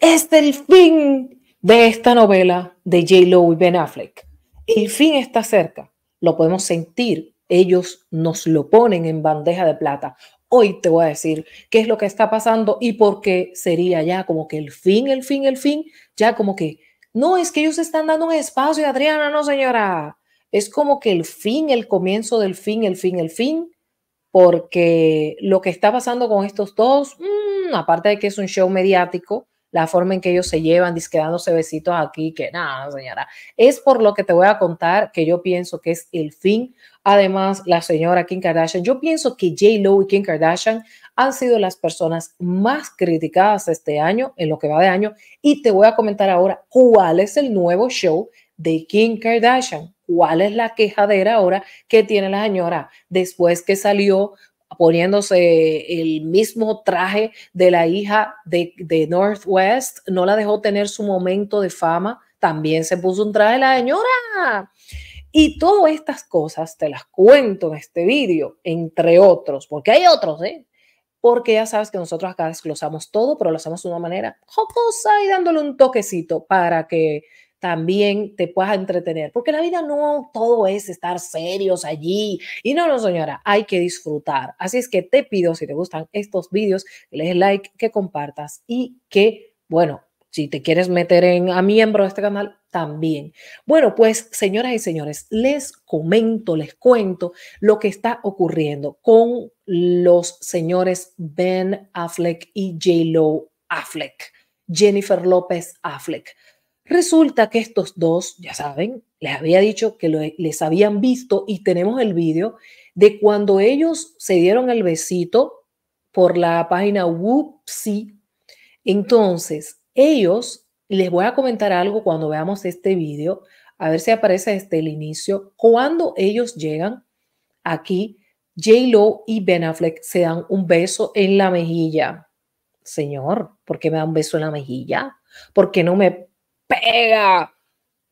Este es el fin de esta novela de J. Lo y Ben Affleck. El fin está cerca, lo podemos sentir, ellos nos lo ponen en bandeja de plata. Hoy te voy a decir qué es lo que está pasando y por qué sería ya como que el fin, el fin, el fin, ya como que no es que ellos están dando un espacio, Adriana, no señora. Es como que el fin, el comienzo del fin, el fin, el fin, porque lo que está pasando con estos dos, mm, aparte de que es un show mediático, la forma en que ellos se llevan, disquedándose besitos aquí, que nada, señora. Es por lo que te voy a contar que yo pienso que es el fin. Además, la señora Kim Kardashian, yo pienso que Jay Lo y Kim Kardashian han sido las personas más criticadas este año, en lo que va de año, y te voy a comentar ahora cuál es el nuevo show de Kim Kardashian. ¿Cuál es la quejadera ahora que tiene la señora después que salió poniéndose el mismo traje de la hija de, de Northwest, no la dejó tener su momento de fama, también se puso un traje de la señora. Y todas estas cosas te las cuento en este vídeo, entre otros, porque hay otros, ¿eh? Porque ya sabes que nosotros acá desglosamos todo, pero lo hacemos de una manera jocosa y dándole un toquecito para que también te puedas entretener, porque la vida no todo es estar serios allí. Y no, no, señora, hay que disfrutar. Así es que te pido, si te gustan estos vídeos, que les like, que compartas y que, bueno, si te quieres meter en, a miembro de este canal, también. Bueno, pues señoras y señores, les comento, les cuento lo que está ocurriendo con los señores Ben Affleck y J. Lo Affleck, Jennifer López Affleck. Resulta que estos dos, ya saben, les había dicho que les habían visto y tenemos el vídeo de cuando ellos se dieron el besito por la página Whoopsie. Entonces, ellos, les voy a comentar algo cuando veamos este vídeo, a ver si aparece desde el inicio, cuando ellos llegan aquí, J-Lo y Ben Affleck se dan un beso en la mejilla. Señor, ¿por qué me dan un beso en la mejilla? ¿Por qué no me pega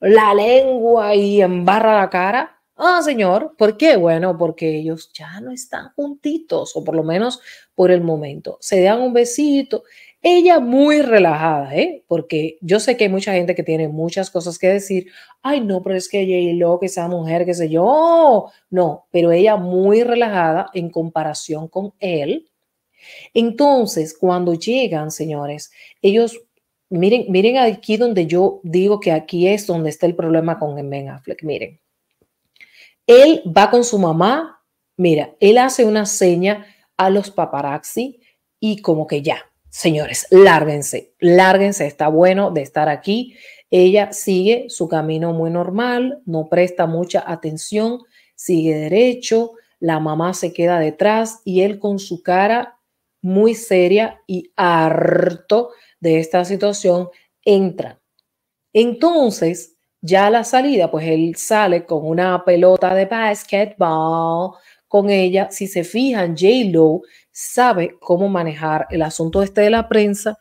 la lengua y embarra la cara? Ah, señor, ¿por qué? Bueno, porque ellos ya no están juntitos, o por lo menos por el momento. Se dan un besito. Ella muy relajada, ¿eh? Porque yo sé que hay mucha gente que tiene muchas cosas que decir. Ay, no, pero es que J-Lo, que esa mujer, qué sé yo. No, pero ella muy relajada en comparación con él. Entonces, cuando llegan, señores, ellos miren, miren aquí donde yo digo que aquí es donde está el problema con Ben Affleck. Miren, él va con su mamá, mira, él hace una seña a los paparazzi y como que ya, señores, lárguense, lárguense, está bueno de estar aquí. Ella sigue su camino muy normal, no presta mucha atención, sigue derecho, la mamá se queda detrás y él con su cara muy seria y harto de esta situación entra Entonces, ya la salida, pues él sale con una pelota de basketball, con ella. Si se fijan, J. Lo sabe cómo manejar el asunto este de la prensa.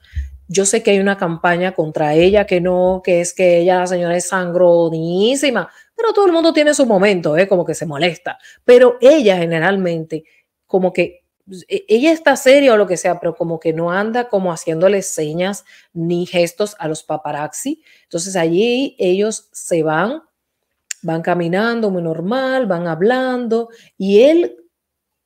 Yo sé que hay una campaña contra ella que no, que es que ella, la señora es sangronísima, pero todo el mundo tiene su momento, ¿eh? como que se molesta. Pero ella generalmente como que pues, e, ella está seria o lo que sea, pero como que no anda como haciéndole señas ni gestos a los paparazzi. Entonces allí ellos se van, van caminando muy normal, van hablando y él,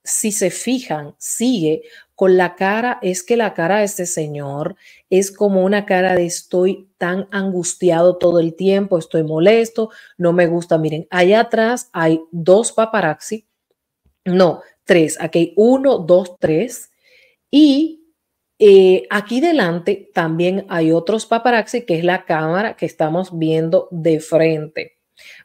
si se fijan, sigue con la cara, es que la cara de este señor es como una cara de estoy tan angustiado todo el tiempo, estoy molesto, no me gusta. Miren, allá atrás hay dos paparazzi. No, 3. Aquí hay 1, 2, 3. Y eh, aquí delante también hay otros paparazzi, que es la cámara que estamos viendo de frente.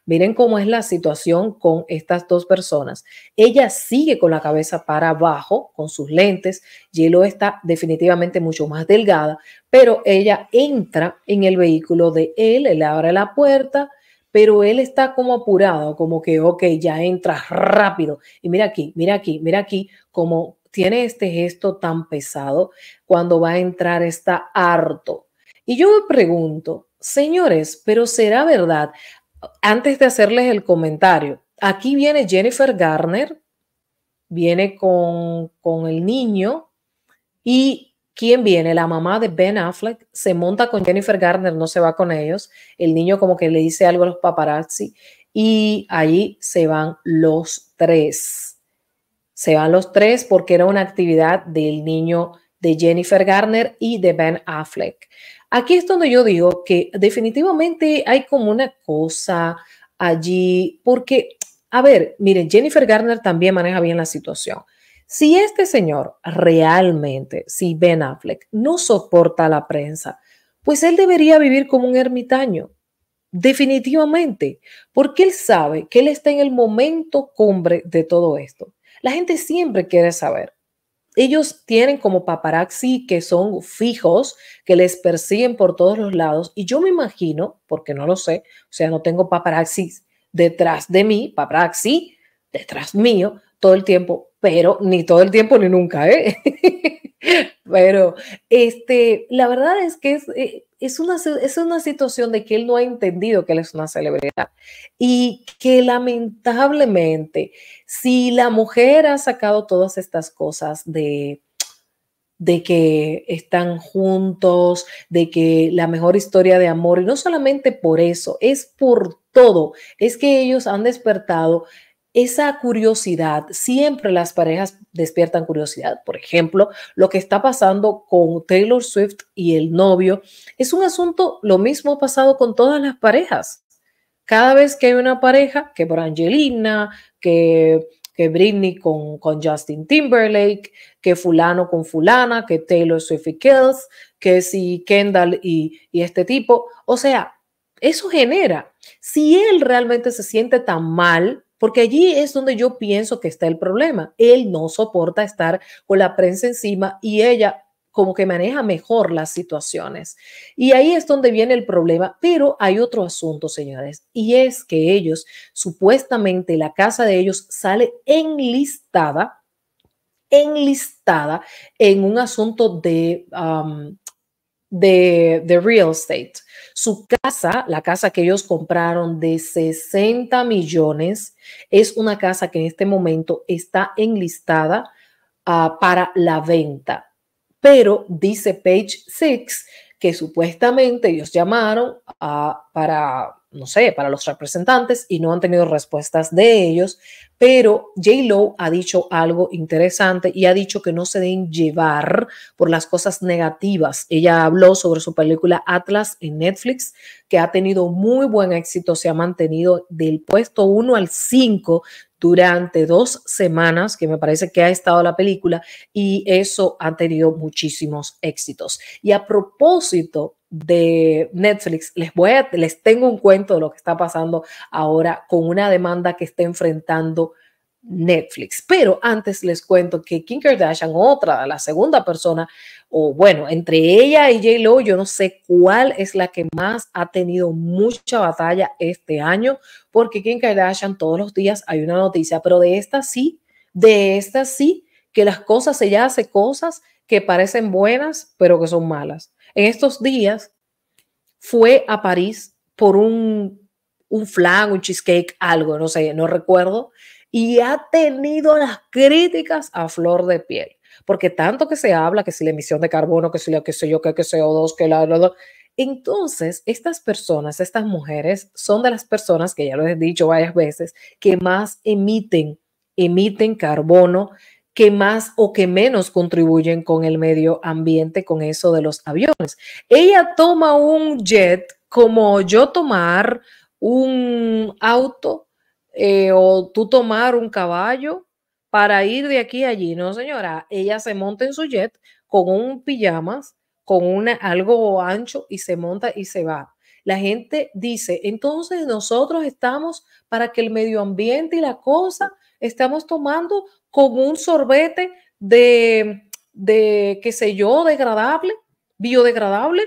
Miren cómo es la situación con estas dos personas. Ella sigue con la cabeza para abajo, con sus lentes. Yelo está definitivamente mucho más delgada, pero ella entra en el vehículo de él, él abre la puerta pero él está como apurado, como que, ok, ya entras rápido. Y mira aquí, mira aquí, mira aquí, como tiene este gesto tan pesado, cuando va a entrar está harto. Y yo me pregunto, señores, pero será verdad, antes de hacerles el comentario, aquí viene Jennifer Garner, viene con, con el niño y ¿Quién viene? La mamá de Ben Affleck se monta con Jennifer Garner, no se va con ellos. El niño como que le dice algo a los paparazzi y allí se van los tres. Se van los tres porque era una actividad del niño de Jennifer Garner y de Ben Affleck. Aquí es donde yo digo que definitivamente hay como una cosa allí, porque, a ver, miren, Jennifer Garner también maneja bien la situación. Si este señor realmente, si Ben Affleck no soporta la prensa, pues él debería vivir como un ermitaño, definitivamente, porque él sabe que él está en el momento cumbre de todo esto. La gente siempre quiere saber. Ellos tienen como paparazzi que son fijos, que les persiguen por todos los lados. Y yo me imagino, porque no lo sé, o sea, no tengo paparazzi detrás de mí, paparazzi detrás mío, todo el tiempo pero ni todo el tiempo ni nunca, ¿eh? pero este, la verdad es que es, eh, una, es una situación de que él no ha entendido que él es una celebridad y que lamentablemente, si la mujer ha sacado todas estas cosas de de que están juntos, de que la mejor historia de amor, y no solamente por eso, es por todo, es que ellos han despertado esa curiosidad, siempre las parejas despiertan curiosidad. Por ejemplo, lo que está pasando con Taylor Swift y el novio es un asunto, lo mismo ha pasado con todas las parejas. Cada vez que hay una pareja, que por Angelina, que, que Britney con, con Justin Timberlake, que fulano con fulana, que Taylor Swift y Kills, que si Kendall y, y este tipo, o sea, eso genera. Si él realmente se siente tan mal porque allí es donde yo pienso que está el problema. Él no soporta estar con la prensa encima y ella como que maneja mejor las situaciones. Y ahí es donde viene el problema. Pero hay otro asunto, señores, y es que ellos, supuestamente la casa de ellos sale enlistada, enlistada en un asunto de de, the real estate. Su casa, la casa que ellos compraron de 60 millones, es una casa que en este momento está enlistada ah, para la venta. Pero dice Page Six que supuestamente ellos llamaron ah, para no sé, para los representantes y no han tenido respuestas de ellos, pero J. Lo ha dicho algo interesante y ha dicho que no se deben llevar por las cosas negativas. Ella habló sobre su película Atlas en Netflix, que ha tenido muy buen éxito, se ha mantenido del puesto 1 al 5 durante dos semanas, que me parece que ha estado la película, y eso ha tenido muchísimos éxitos. Y a propósito de Netflix, les voy a, les tengo un cuento de lo que está pasando ahora con una demanda que está enfrentando Netflix. Pero antes les cuento que Kim Kardashian, otra, la segunda persona, o bueno, entre ella y J. Lo, yo no sé cuál es la que más ha tenido mucha batalla este año, porque Kim Kardashian todos los días hay una noticia, pero de esta sí, de esta sí, que las cosas, ella hace cosas que parecen buenas, pero que son malas. En estos días fue a París por un, un flan, un cheesecake, algo, no sé, no recuerdo y ha tenido las críticas a flor de piel. Porque tanto que se habla que si la emisión de carbono, que si la que sé yo, que, que CO2, que la, Entonces, estas personas, estas mujeres, son de las personas que ya lo he dicho varias veces, que más emiten, emiten carbono, que más o que menos contribuyen con el medio ambiente, con eso de los aviones. Ella toma un jet como yo tomar un auto eh, o tú tomar un caballo para ir de aquí a allí. No, señora, ella se monta en su jet con un pijamas, con una, algo ancho y se monta y se va. La gente dice, entonces nosotros estamos para que el medio ambiente y la cosa estamos tomando como un sorbete de, de qué sé yo, degradable, biodegradable.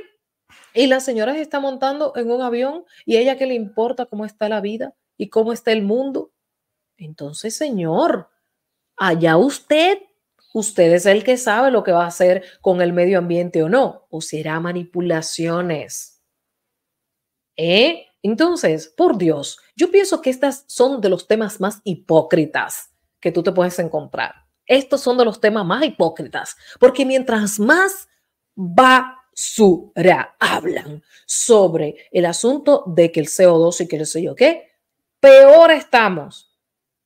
Y la señora se está montando en un avión y ella qué le importa cómo está la vida y cómo está el mundo. Entonces, Señor, allá usted, usted es el que sabe lo que va a hacer con el medio ambiente o no, o será manipulaciones. ¿Eh? Entonces, por Dios, yo pienso que estos son de los temas más hipócritas que tú te puedes encontrar. Estos son de los temas más hipócritas, porque mientras más basura hablan sobre el asunto de que el CO2 y que sé yo qué, peor estamos,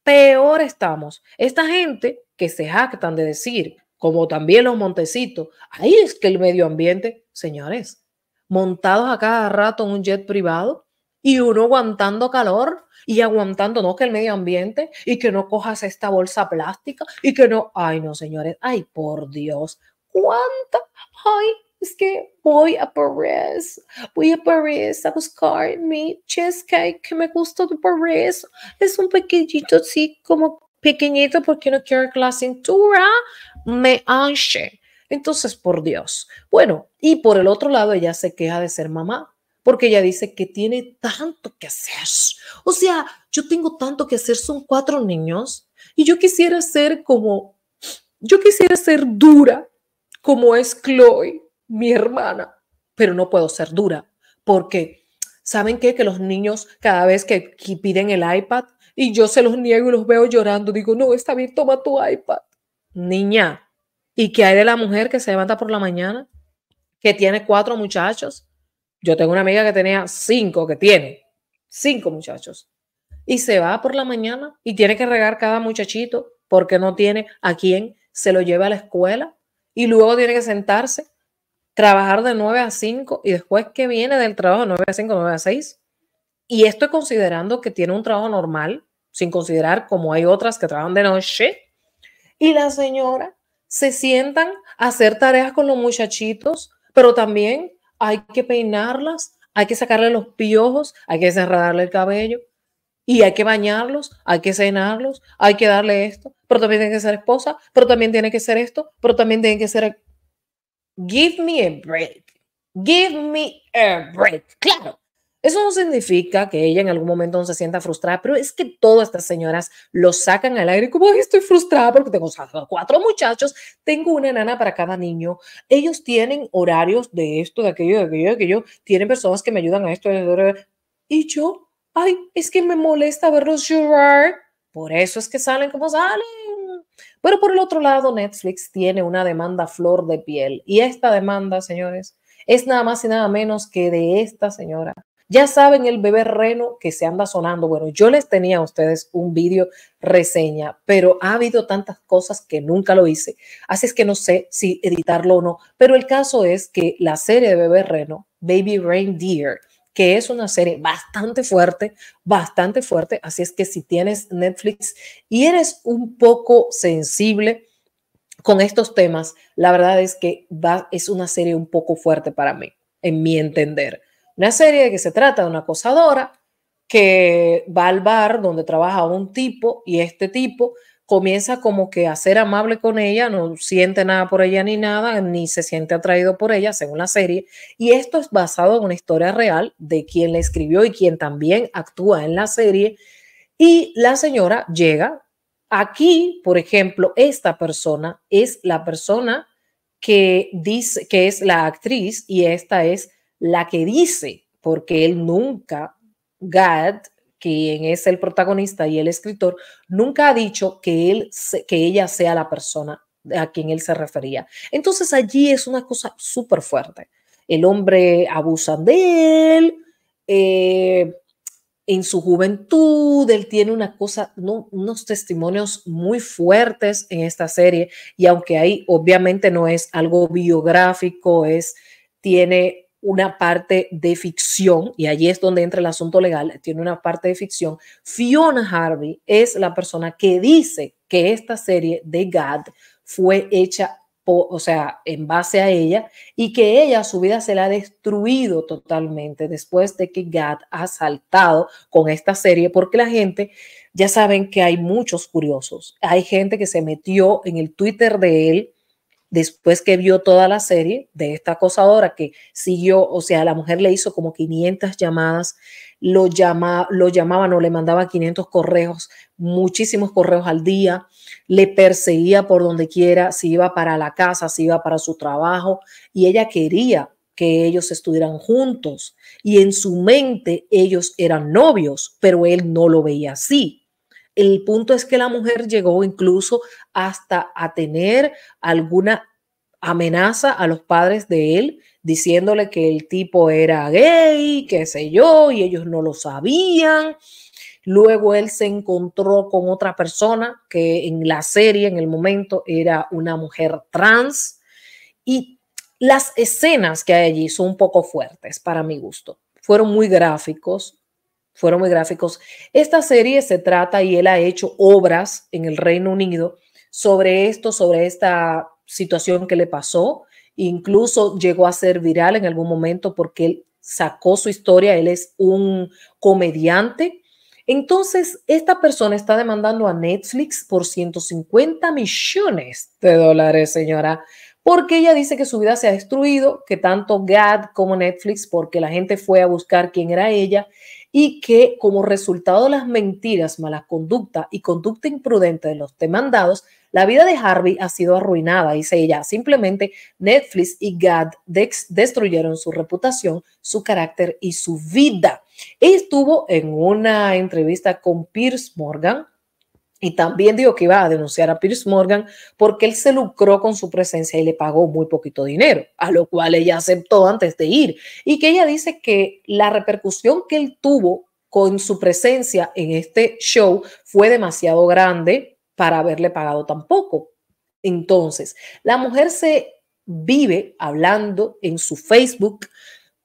peor estamos. Esta gente que se jactan de decir, como también los montecitos, ahí es que el medio ambiente, señores, montados a cada rato en un jet privado y uno aguantando calor y aguantando, no, que el medio ambiente y que no cojas esta bolsa plástica y que no, ay no, señores, ay por Dios, cuánta, ay es que voy a París, voy a París a buscar mi cheesecake que me gusta de París. Es un pequeñito sí, como pequeñito porque no quiero que la cintura me anche. Entonces, por Dios. Bueno, y por el otro lado, ella se queja de ser mamá, porque ella dice que tiene tanto que hacer. O sea, yo tengo tanto que hacer, son cuatro niños, y yo quisiera ser como, yo quisiera ser dura, como es Chloe, mi hermana, pero no puedo ser dura, porque ¿saben qué? Que los niños cada vez que piden el iPad y yo se los niego y los veo llorando, digo, no, está bien, toma tu iPad. Niña, ¿y qué hay de la mujer que se levanta por la mañana, que tiene cuatro muchachos? Yo tengo una amiga que tenía cinco, que tiene cinco muchachos, y se va por la mañana y tiene que regar cada muchachito porque no tiene a quien se lo lleve a la escuela y luego tiene que sentarse trabajar de 9 a 5 y después que viene del trabajo 9 a 5, 9 a 6. Y estoy considerando que tiene un trabajo normal, sin considerar como hay otras que trabajan de noche. Y la señora se sientan a hacer tareas con los muchachitos, pero también hay que peinarlas, hay que sacarle los piojos, hay que desenredarle el cabello y hay que bañarlos, hay que cenarlos, hay que darle esto, pero también tiene que ser esposa, pero también tiene que ser esto, pero también tiene que ser Give me a break. Give me a break. Claro, eso no significa que ella en algún momento no se sienta frustrada, pero es que todas estas señoras lo sacan al aire como, estoy frustrada porque tengo cuatro muchachos, tengo una nana para cada niño, ellos tienen horarios de esto, de aquello, de aquello, de aquello, tienen personas que me ayudan a esto, y yo, ay, es que me molesta verlos llorar. Por eso es que salen como salen. Pero por el otro lado, Netflix tiene una demanda flor de piel. Y esta demanda, señores, es nada más y nada menos que de esta señora. Ya saben el bebé reno que se anda sonando. Bueno, yo les tenía a ustedes un vídeo reseña, pero ha habido tantas cosas que nunca lo hice. Así es que no sé si editarlo o no. Pero el caso es que la serie de bebé reno, Baby Reindeer, que es una serie bastante fuerte, bastante fuerte. Así es que si tienes Netflix y eres un poco sensible con estos temas, la verdad es que va, es una serie un poco fuerte para mí, en mi entender. Una serie que se trata de una acosadora que va al bar donde trabaja un tipo y este tipo comienza como que a ser amable con ella, no siente nada por ella ni nada, ni se siente atraído por ella, según la serie. Y esto es basado en una historia real de quien la escribió y quien también actúa en la serie. Y la señora llega. Aquí, por ejemplo, esta persona es la persona que dice que es la actriz y esta es la que dice, porque él nunca, Gad, quien es el protagonista y el escritor, nunca ha dicho que, él, que ella sea la persona a quien él se refería. Entonces allí es una cosa súper fuerte. El hombre abusa de él, eh, en su juventud, él tiene una cosa, unos testimonios muy fuertes en esta serie y aunque ahí obviamente no es algo biográfico, es tiene una parte de ficción, y allí es donde entra el asunto legal, tiene una parte de ficción. Fiona Harvey es la persona que dice que esta serie de GAD fue hecha, o sea, en base a ella, y que ella su vida se la ha destruido totalmente después de que GAD ha saltado con esta serie, porque la gente, ya saben que hay muchos curiosos, hay gente que se metió en el Twitter de él, después que vio toda la serie de esta acosadora que siguió, o sea, la mujer le hizo como 500 llamadas, lo, llama, lo llamaban o le mandaba 500 correos, muchísimos correos al día, le perseguía por donde quiera, si iba para la casa, si iba para su trabajo, y ella quería que ellos estuvieran juntos. Y en su mente ellos eran novios, pero él no lo veía así. El punto es que la mujer llegó incluso hasta a tener alguna amenaza a los padres de él, diciéndole que el tipo era gay, qué sé yo, y ellos no lo sabían. Luego él se encontró con otra persona que en la serie, en el momento, era una mujer trans. Y las escenas que hay allí son un poco fuertes para mi gusto. Fueron muy gráficos, fueron muy gráficos. Esta serie se trata y él ha hecho obras en el Reino Unido sobre esto, sobre esta situación que le pasó. Incluso llegó a ser viral en algún momento porque él sacó su historia, él es un comediante. Entonces, esta persona está demandando a Netflix por 150 millones de dólares, señora, porque ella dice que su vida se ha destruido, que tanto GAD como Netflix, porque la gente fue a buscar quién era ella y que como resultado de las mentiras, malas conducta y conducta imprudente de los demandados, la vida de Harvey ha sido arruinada, dice ella. Simplemente Netflix y GAD destruyeron su reputación, su carácter y su vida. estuvo en una entrevista con Piers Morgan, y también dijo que iba a denunciar a Pierce Morgan porque él se lucró con su presencia y le pagó muy poquito dinero, a lo cual ella aceptó antes de ir. Y que ella dice que la repercusión que él tuvo con su presencia en este show fue demasiado grande para haberle pagado tan poco. Entonces, la mujer se vive hablando en su Facebook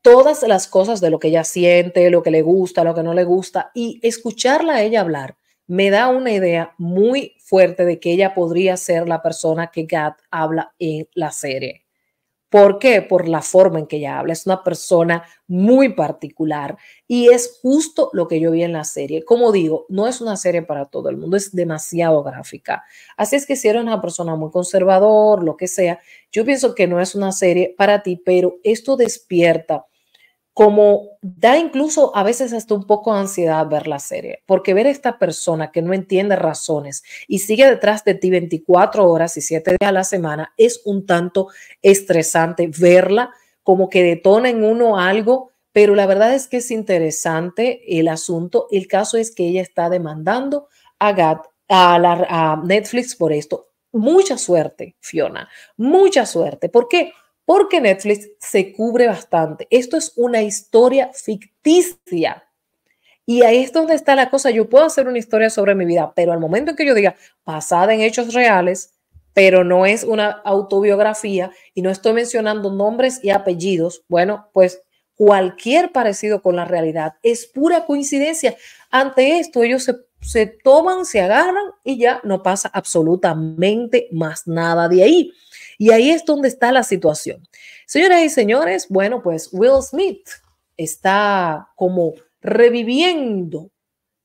todas las cosas de lo que ella siente, lo que le gusta, lo que no le gusta, y escucharla a ella hablar me da una idea muy fuerte de que ella podría ser la persona que Gat habla en la serie. ¿Por qué? Por la forma en que ella habla. Es una persona muy particular y es justo lo que yo vi en la serie. Como digo, no es una serie para todo el mundo, es demasiado gráfica. Así es que si eres una persona muy conservador, lo que sea, yo pienso que no es una serie para ti, pero esto despierta como da incluso a veces hasta un poco de ansiedad ver la serie, porque ver a esta persona que no entiende razones y sigue detrás de ti 24 horas y 7 días a la semana es un tanto estresante verla como que detona en uno algo, pero la verdad es que es interesante el asunto. El caso es que ella está demandando a, a, Netflix por esto. Mucha suerte, Fiona, mucha suerte. ¿Por qué? porque Netflix se cubre bastante. Esto es una historia ficticia. Y ahí es donde está la cosa. Yo puedo hacer una historia sobre mi vida, pero al momento en que yo diga pasada en hechos reales, pero no es una autobiografía y no estoy mencionando nombres y apellidos, bueno, pues cualquier parecido con la realidad es pura coincidencia. Ante esto, ellos se, se toman, se agarran y ya no pasa absolutamente más nada de ahí. Y ahí es donde está la situación. Señoras y señores, bueno, pues Will Smith está como reviviendo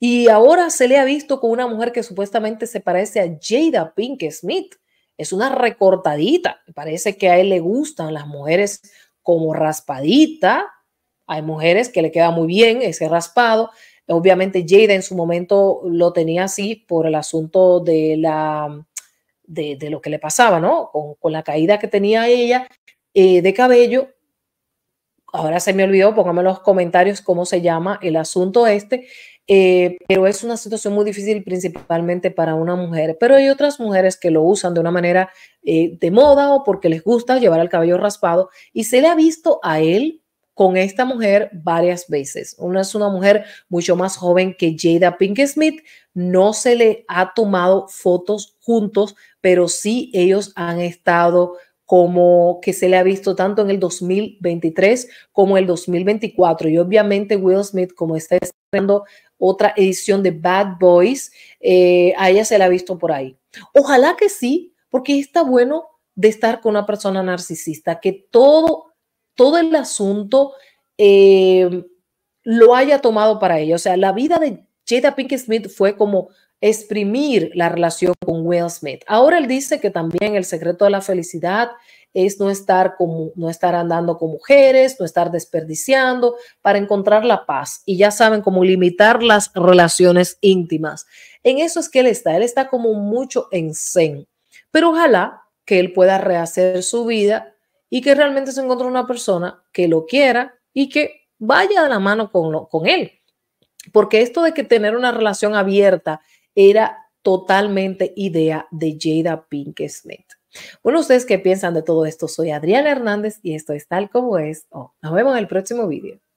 y ahora se le ha visto con una mujer que supuestamente se parece a Jada Pink Smith. Es una recortadita. Parece que a él le gustan las mujeres como raspadita. Hay mujeres que le queda muy bien ese raspado. Obviamente Jada en su momento lo tenía así por el asunto de la de, lo que le pasaba, ¿no? Con, la caída que tenía ella eh, de cabello. Ahora se me olvidó, póngame en los comentarios cómo se llama el asunto este, eh, pero es una situación muy difícil principalmente para una mujer. Pero hay otras mujeres que lo usan de una manera eh, de moda o porque les gusta llevar el cabello raspado y se le ha visto a él con esta mujer varias veces. Una es una mujer mucho más joven que Jada Pinkett Smith. No se le ha tomado fotos juntos, pero sí ellos han estado como que se le ha visto tanto en el 2023 como el 2024. Y obviamente Will Smith, como está estrenando otra edición de Bad Boys, eh, a ella se le ha visto por ahí. Ojalá que sí, porque está bueno de estar con una persona narcisista, que todo todo el asunto em, lo haya tomado para ello. O sea, la vida de Jada Pinkett Smith fue como exprimir la relación con Will Smith. Ahora él dice que también el secreto de la felicidad es no estar como no estar andando con mujeres, no estar desperdiciando para encontrar la paz y ya saben cómo limitar las relaciones íntimas. En eso es que él está, él está como mucho en zen. Pero ojalá que él pueda rehacer su vida y que realmente se encuentre una persona que lo quiera y que vaya de la mano con, lo, con él. Porque esto de que tener una relación abierta era totalmente idea de Jada Pink Smith. Bueno, ¿ustedes qué piensan de todo esto? Soy Adriana Hernández y esto es tal como es. Oh, nos vemos en el próximo video.